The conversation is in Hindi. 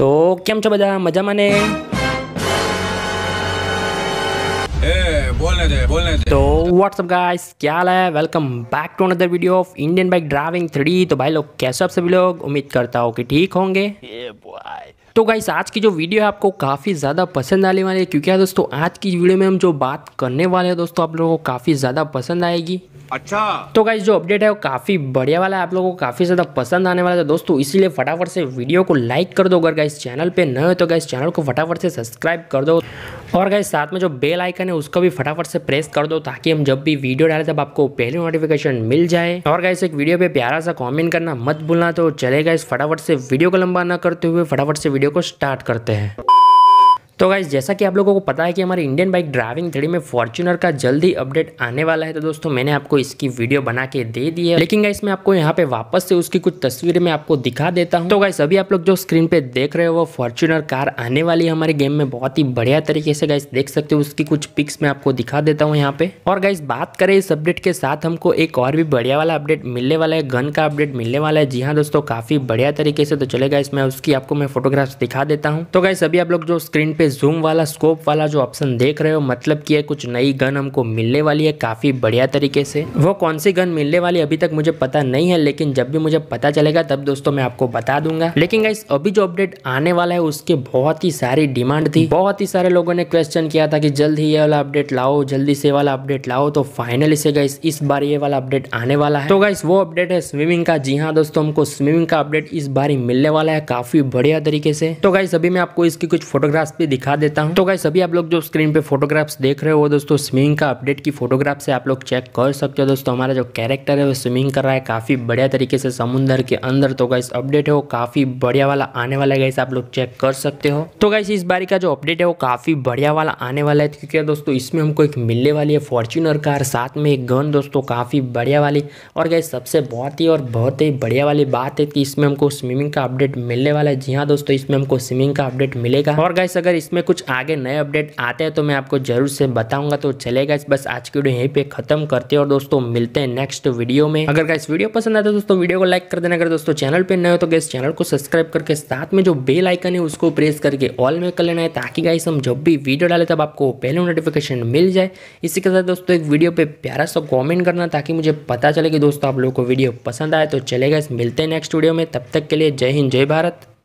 તો કેમ છો બધા મજામાં ને तो व्हाट्सअप गाइस क्या हाल है welcome back to another video of Indian bike driving three तो भाई लोग कैसे आप सभी लोग उम्मीद करता हो कि ठीक होंगे तो गाइस आज की जो वीडियो है आपको काफ़ी ज़्यादा पसंद आने वाली है क्योंकि दोस्तों आज की वीडियो में हम जो बात करने वाले हैं दोस्तों आप लोगों को काफ़ी ज़्यादा पसंद आएगी अच्छा तो गाइज जो अपडेट है वो काफ़ी बढ़िया वाला है आप लोगों को काफ़ी ज़्यादा पसंद आने वाला है तो दोस्तों इसीलिए फटाफट से वीडियो को लाइक कर दो अगर गाइज चैनल पे नए हो तो गाइज चैनल को फटाफट से सब्सक्राइब कर दो और गाइज साथ में जो बेल आइकन है उसको भी फटाफट से प्रेस कर दो ताकि हम जब भी वीडियो डाले तब आपको पहले नोटिफिकेशन मिल जाए और गाइस एक वीडियो पे प्यारा सा कॉमेंट करना मत भूलना तो चले गाइज फटाफट से वीडियो को लंबा न करते हुए फटाफट से वीडियो को स्टार्ट करते हैं तो गाइज जैसा कि आप लोगों को पता है कि हमारे इंडियन बाइक ड्राइविंग थ्री में फॉर्चुनर का जल्दी अपडेट आने वाला है तो दोस्तों मैंने आपको इसकी वीडियो बना के दे दी है लेकिन गाइस मैं आपको यहाँ पे वापस से उसकी कुछ तस्वीरें मैं आपको दिखा देता हूँ तो गाइस अभी आप लोग जो स्क्रीन पे देख रहे हो वो फॉर्चुनर कार आने वाली है हमारे गेम में बहुत ही बढ़िया तरीके से गाइस देख सकते हो उसकी कुछ पिक्स मैं आपको दिखा देता हूँ यहाँ पे और गाइस बात करें इस अपडेट के साथ हमको एक और भी बढ़िया वाला अपडेट मिलने वाला है गन का अपडेट मिलने वाला है जी हाँ दोस्तों काफी बढ़िया तरीके से तो चलेगा इसमें उसकी आपको मैं फोटोग्राफ्स दिखा देता हूँ तो गाइस अभी आप लोग जो स्क्रीन पे जूम वाला स्कोप वाला जो ऑप्शन देख रहे हो मतलब कि है कुछ नई गन हमको मिलने वाली है काफ़ी बढ़िया तरीके से वो कौन सी गन मिलने वाली अभी तक मुझे पता नहीं है लेकिन जब भी मुझे पता चलेगा तब दोस्तों मैं आपको बता दूंगा लेकिन गाइस अभी जो अपडेट आने वाला है उसके बहुत ही सारी डिमांड थी बहुत ही सारे लोगों ने क्वेश्चन किया था कि जल्द ही ये वाला अपडेट लाओ जल्दी से वाला अपडेट लाओ तो फाइनली से गाइस इस बार ये वाला अपडेट आने वाला है तो गाइस वो अपडेट है स्विमिंग का जी हाँ दोस्तों हमको स्विमिंग का अपडेट इस बार ही मिलने वाला है काफी बढ़िया तरीके से तो गाइस अभी मैं आपको इसकी कुछ फोटोग्राफ्स भी दिखा देता हूँ तो गाइस अभी आप लोग जो स्क्रीन पे फोटोग्राफ्स देख रहे हो दोस्तों स्विमिंग का अपडेट की फोटोग्राफ से आप लोग चेक कर सकते हो दोस्तों हमारा जो कैरेक्टर है वो स्विमिंग कर रहा है काफ़ी बढ़िया तरीके से समुद्र के अंदर तो गाइस अपडेट है वो काफ़ी बढ़िया वाला आने वाला है गाइस आप लोग चेक कर सकते हो तो गाइस इस बारी का जो अपडेट है वो काफ़ी बढ़िया वाला आने वाला है क्योंकि दोस्तों इसमें हमको एक मिलने वाली है फॉर्च्यूनर कार साथ में एक गन दोस्तों काफ़ी बढ़िया वाली और गाइस सबसे बहुत ही और बहुत ही बढ़िया वाली बात है कि इसमें हमको स्विमिंग का अपडेट मिलने वाला है जी हाँ दोस्तों इसमें हमको स्विमिंग का अपडेट मिलेगा और गाइस अगर इस इसमें कुछ आगे नए अपडेट आते हैं तो मैं आपको जरूर से बताऊंगा तो चलेगा बस आज की वीडियो यहीं पे खत्म करते हैं और दोस्तों मिलते हैं नेक्स्ट वीडियो में अगर इस वीडियो पसंद आता है तो दोस्तों वीडियो को लाइक कर देना अगर दोस्तों चैनल पर नए हो तो गैस चैनल को सब्सक्राइब करके साथ में जो बेल आइकन है उसको प्रेस करके ऑल में कर लेना है ताकि गाइस हम जब भी वीडियो डाले तब आपको पहले नोटिफिकेशन मिल जाए इसी के साथ दोस्तों एक वीडियो पर प्यारा सा कॉमेंट करना ताकि मुझे पता चले कि दोस्तों आप लोगों को वीडियो पसंद आए तो चलेगा मिलते हैं नेक्स्ट वीडियो में तब तक के लिए जय हिंद जय भारत